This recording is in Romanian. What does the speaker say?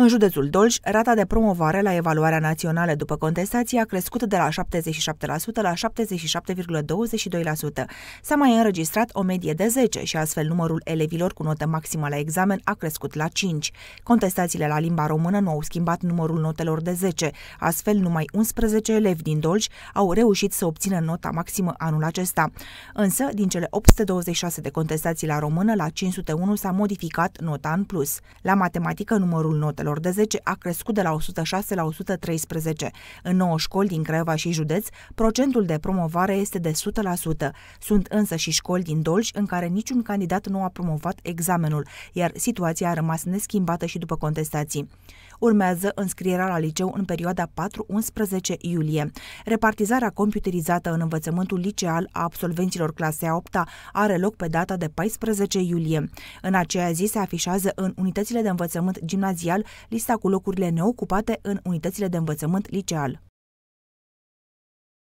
În județul Dolj, rata de promovare la evaluarea națională după contestație a crescut de la 77% la 77,22%. S-a mai înregistrat o medie de 10 și astfel numărul elevilor cu notă maximă la examen a crescut la 5. Contestațiile la limba română nu au schimbat numărul notelor de 10, astfel numai 11 elevi din Dolj au reușit să obțină nota maximă anul acesta. Însă, din cele 826 de contestații la română, la 501 s-a modificat nota în plus. La matematică, numărul notelor claselor de 10 a crescut de la 106 la 113. În 9 școli din Craiova și județ, procentul de promovare este de 100%. Sunt însă și școli din Dolj în care niciun candidat nu a promovat examenul, iar situația a rămas neschimbată și după contestații. Urmează înscrierea la liceu în perioada 4-11 iulie. Repartizarea computerizată în învățământul liceal a absolvenților clasei a 8 -a are loc pe data de 14 iulie. În aceea zi se afișează în unitățile de învățământ gimnazial lista cu locurile neocupate în unitățile de învățământ liceal.